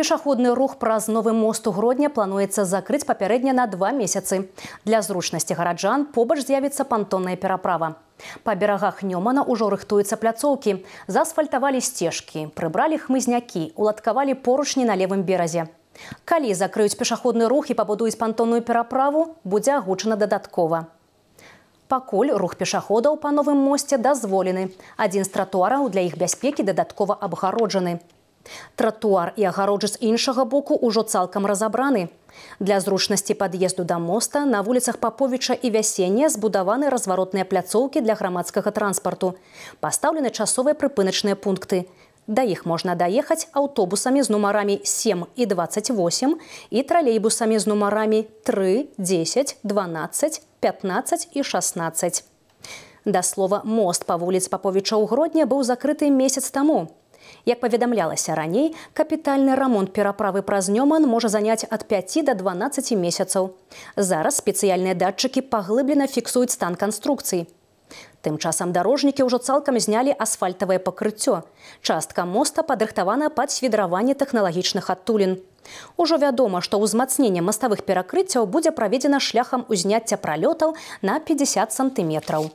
Пешеходный рух праз новы мост у Гродня плануецца закрыць папярэдне на два месяцы. Для зручнасці гараджан побач з'явіцца пантонная пераправа. Па берагах Нёмана ўжо рыхтуюцца пляцоўкі, заасфальтавалі сцежкі, прыбралі хмызнякі, уладкавалі поручні на левым беразе. Калі закрыюць пешаходны рух і пабудуюць пантонную пераправу, будзе агучана дадаткова. Пакуль рух пешаходаў па новым мосце дазволены. Адзін з тратуараў для іх бяспекі дадаткова абгароджаны. Тротуар і агароджы з іншага боку ўжо цалкам разабраны. Для зручнасці пад'езду да моста на вуліцах Паповіча і вясення збудаваны разваротныя пляцоўкі для грамадскага транспарту. Пастаўлены часовыя прыпыначныя пункты. Да іх можна даехаць аўтобусамі з нумарамі 7 і 28 і тралейбусамі з нумарамі 3, 10, 12, 15 і 16. Да слова, мост па вуліц Паповіча ў Гродня быў закрыты месяц таму. Як паведамлялася раней, капітальны рамонт пераправы праз Нёман можа заняць ад 5 до 12 месяцаў. Зараз спецыяльныя датчыкі паглыблена фіксуюць стан канструкцый. Тым часам дарожнікі ўжо цалкам знялі асфальтавае пакрыццё. Частка моста падрыхтавана пад свідраванне тэхналагічных адтулін. Ужо вядома, што ўзмацненне маставых перакрыццяў будзе праведзена шляхам узняцця пралётаў на 50 сантыметраў.